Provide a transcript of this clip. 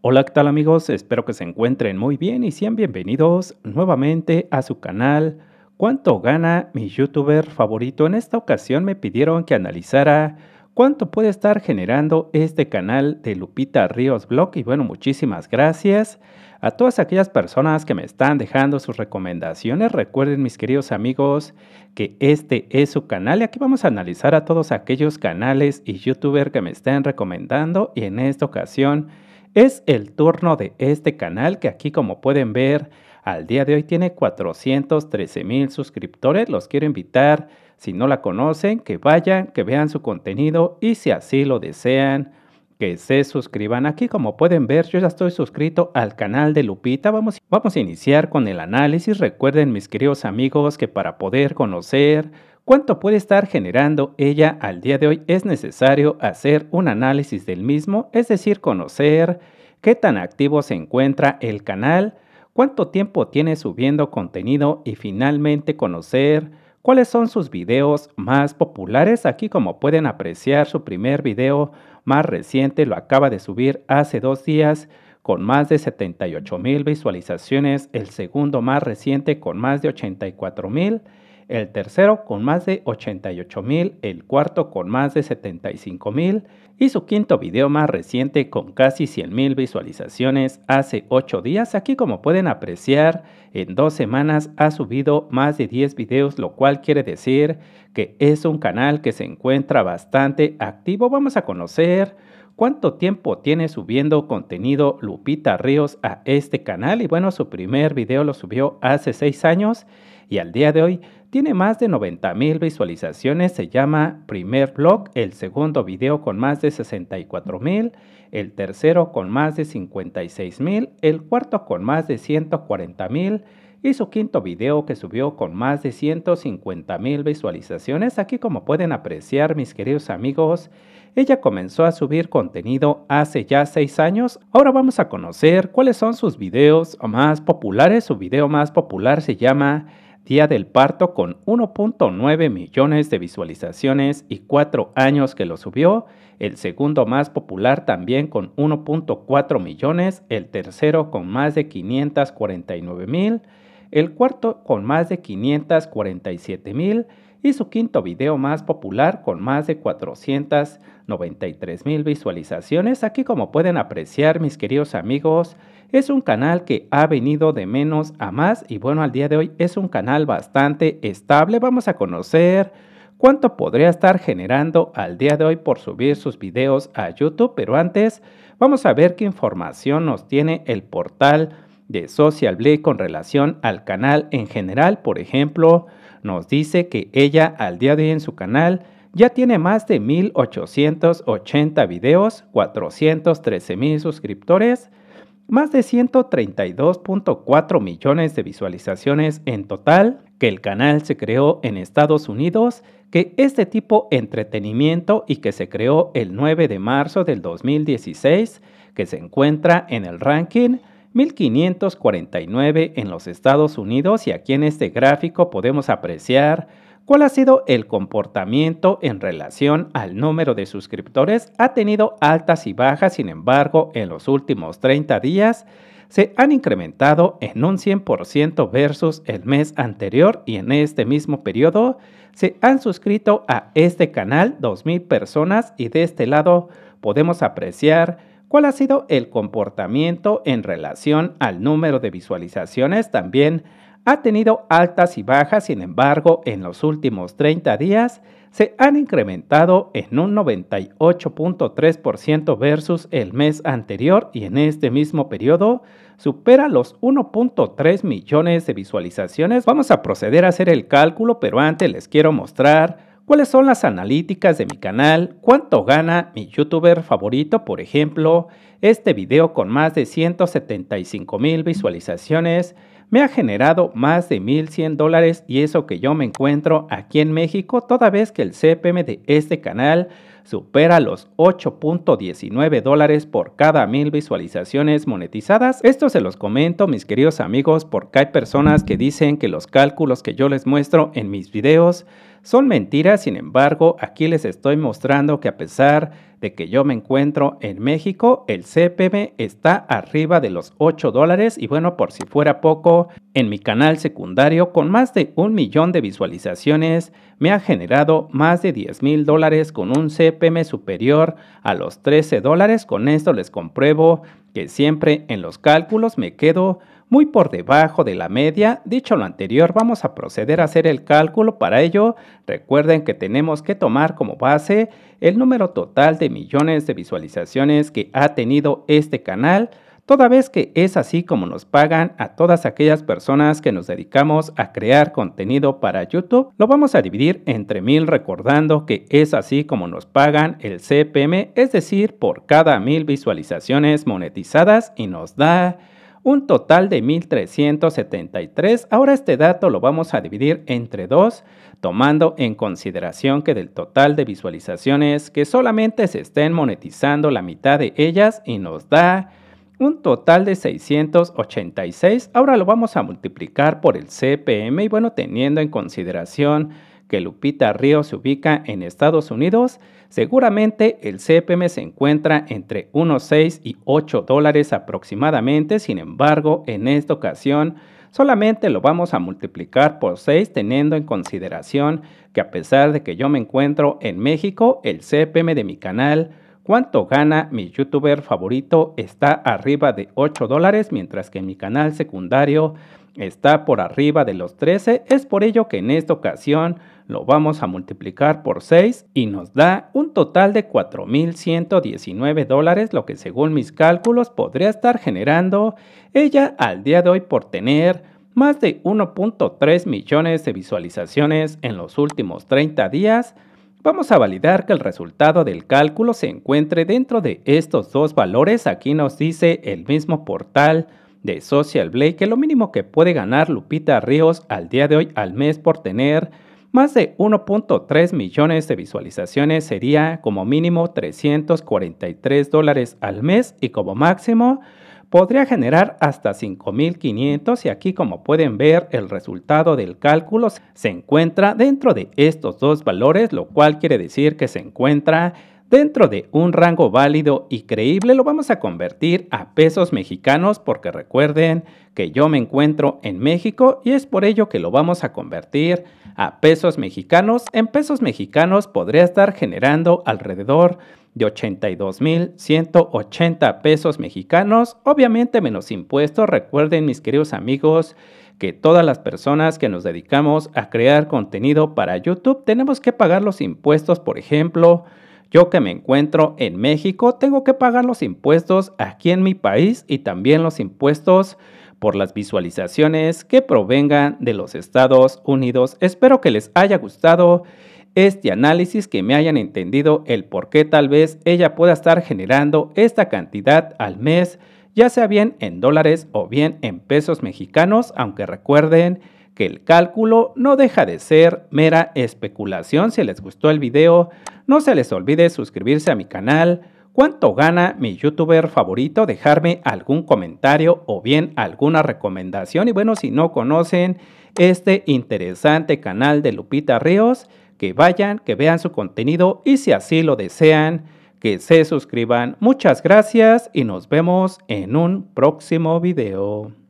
Hola, ¿qué tal amigos? Espero que se encuentren muy bien y sean bienvenidos nuevamente a su canal ¿Cuánto gana mi youtuber favorito? En esta ocasión me pidieron que analizara cuánto puede estar generando este canal de Lupita Ríos Blog y bueno, muchísimas gracias a todas aquellas personas que me están dejando sus recomendaciones. Recuerden mis queridos amigos que este es su canal y aquí vamos a analizar a todos aquellos canales y youtuber que me estén recomendando y en esta ocasión es el turno de este canal que aquí como pueden ver al día de hoy tiene 413 mil suscriptores. Los quiero invitar, si no la conocen, que vayan, que vean su contenido y si así lo desean, que se suscriban. Aquí como pueden ver yo ya estoy suscrito al canal de Lupita. Vamos, vamos a iniciar con el análisis. Recuerden mis queridos amigos que para poder conocer cuánto puede estar generando ella al día de hoy, es necesario hacer un análisis del mismo, es decir, conocer qué tan activo se encuentra el canal, cuánto tiempo tiene subiendo contenido y finalmente conocer cuáles son sus videos más populares. Aquí como pueden apreciar su primer video más reciente lo acaba de subir hace dos días con más de 78 mil visualizaciones, el segundo más reciente con más de 84 mil el tercero con más de 88 mil, el cuarto con más de 75 mil y su quinto video más reciente con casi 100 mil visualizaciones hace 8 días. Aquí como pueden apreciar, en dos semanas ha subido más de 10 videos, lo cual quiere decir que es un canal que se encuentra bastante activo. Vamos a conocer cuánto tiempo tiene subiendo contenido Lupita Ríos a este canal. Y bueno, su primer video lo subió hace seis años y al día de hoy tiene más de 90 visualizaciones, se llama Primer Blog, el segundo video con más de 64.000, el tercero con más de 56 mil, el cuarto con más de 140.000, y su quinto video que subió con más de 150.000 visualizaciones. Aquí como pueden apreciar mis queridos amigos, ella comenzó a subir contenido hace ya 6 años. Ahora vamos a conocer cuáles son sus videos más populares. Su video más popular se llama Día del Parto con 1.9 millones de visualizaciones y cuatro años que lo subió, el segundo más popular también con 1.4 millones, el tercero con más de 549 mil, el cuarto con más de 547 mil, y su quinto video más popular con más de 493 mil visualizaciones. Aquí como pueden apreciar mis queridos amigos, es un canal que ha venido de menos a más y bueno, al día de hoy es un canal bastante estable. Vamos a conocer cuánto podría estar generando al día de hoy por subir sus videos a YouTube, pero antes vamos a ver qué información nos tiene el portal de Social con relación al canal en general. Por ejemplo, nos dice que ella al día de hoy en su canal ya tiene más de 1880 videos, 413,000 mil suscriptores, más de 132.4 millones de visualizaciones en total, que el canal se creó en Estados Unidos, que es este de tipo entretenimiento y que se creó el 9 de marzo del 2016, que se encuentra en el ranking 1549 en los Estados Unidos y aquí en este gráfico podemos apreciar cuál ha sido el comportamiento en relación al número de suscriptores. Ha tenido altas y bajas, sin embargo, en los últimos 30 días se han incrementado en un 100% versus el mes anterior y en este mismo periodo se han suscrito a este canal 2.000 personas y de este lado podemos apreciar cuál ha sido el comportamiento en relación al número de visualizaciones, también ha tenido altas y bajas, sin embargo, en los últimos 30 días se han incrementado en un 98.3% versus el mes anterior y en este mismo periodo supera los 1.3 millones de visualizaciones. Vamos a proceder a hacer el cálculo, pero antes les quiero mostrar cuáles son las analíticas de mi canal, cuánto gana mi youtuber favorito, por ejemplo, este video con más de 175 mil visualizaciones me ha generado más de 1.100 dólares y eso que yo me encuentro aquí en México toda vez que el CPM de este canal supera los 8.19 dólares por cada mil visualizaciones monetizadas. Esto se los comento mis queridos amigos porque hay personas que dicen que los cálculos que yo les muestro en mis videos son mentiras, sin embargo, aquí les estoy mostrando que a pesar de que yo me encuentro en México, el CPM está arriba de los 8 dólares y bueno, por si fuera poco, en mi canal secundario con más de un millón de visualizaciones me ha generado más de 10 mil dólares con un CPM superior a los 13 dólares. Con esto les compruebo que siempre en los cálculos me quedo muy por debajo de la media. Dicho lo anterior, vamos a proceder a hacer el cálculo. Para ello, recuerden que tenemos que tomar como base el número total de millones de visualizaciones que ha tenido este canal, toda vez que es así como nos pagan a todas aquellas personas que nos dedicamos a crear contenido para YouTube. Lo vamos a dividir entre mil recordando que es así como nos pagan el CPM, es decir, por cada mil visualizaciones monetizadas y nos da un total de 1.373. Ahora este dato lo vamos a dividir entre dos, tomando en consideración que del total de visualizaciones que solamente se estén monetizando la mitad de ellas y nos da un total de 686. Ahora lo vamos a multiplicar por el CPM y bueno, teniendo en consideración que Lupita Río se ubica en Estados Unidos, Seguramente el CPM se encuentra entre unos 6 y 8 dólares aproximadamente, sin embargo, en esta ocasión solamente lo vamos a multiplicar por 6 teniendo en consideración que a pesar de que yo me encuentro en México, el CPM de mi canal ¿Cuánto gana mi youtuber favorito? Está arriba de 8 dólares, mientras que mi canal secundario está por arriba de los 13. Es por ello que en esta ocasión lo vamos a multiplicar por 6 y nos da un total de 4.119 dólares, lo que según mis cálculos podría estar generando ella al día de hoy por tener más de 1.3 millones de visualizaciones en los últimos 30 días, Vamos a validar que el resultado del cálculo se encuentre dentro de estos dos valores. Aquí nos dice el mismo portal de Social Blade que lo mínimo que puede ganar Lupita Ríos al día de hoy al mes por tener más de 1.3 millones de visualizaciones sería como mínimo 343 dólares al mes y como máximo podría generar hasta 5.500 y aquí como pueden ver el resultado del cálculo se encuentra dentro de estos dos valores, lo cual quiere decir que se encuentra dentro de un rango válido y creíble lo vamos a convertir a pesos mexicanos porque recuerden que yo me encuentro en México y es por ello que lo vamos a convertir a pesos mexicanos. En pesos mexicanos podría estar generando alrededor de 82.180 pesos mexicanos, obviamente menos impuestos. Recuerden mis queridos amigos que todas las personas que nos dedicamos a crear contenido para YouTube tenemos que pagar los impuestos, por ejemplo, yo que me encuentro en México, tengo que pagar los impuestos aquí en mi país y también los impuestos por las visualizaciones que provengan de los Estados Unidos. Espero que les haya gustado este análisis que me hayan entendido el por qué tal vez ella pueda estar generando esta cantidad al mes, ya sea bien en dólares o bien en pesos mexicanos, aunque recuerden que el cálculo no deja de ser mera especulación. Si les gustó el video, no se les olvide suscribirse a mi canal. ¿Cuánto gana mi youtuber favorito? Dejarme algún comentario o bien alguna recomendación. Y bueno, si no conocen este interesante canal de Lupita Ríos, que vayan, que vean su contenido y si así lo desean, que se suscriban. Muchas gracias y nos vemos en un próximo video.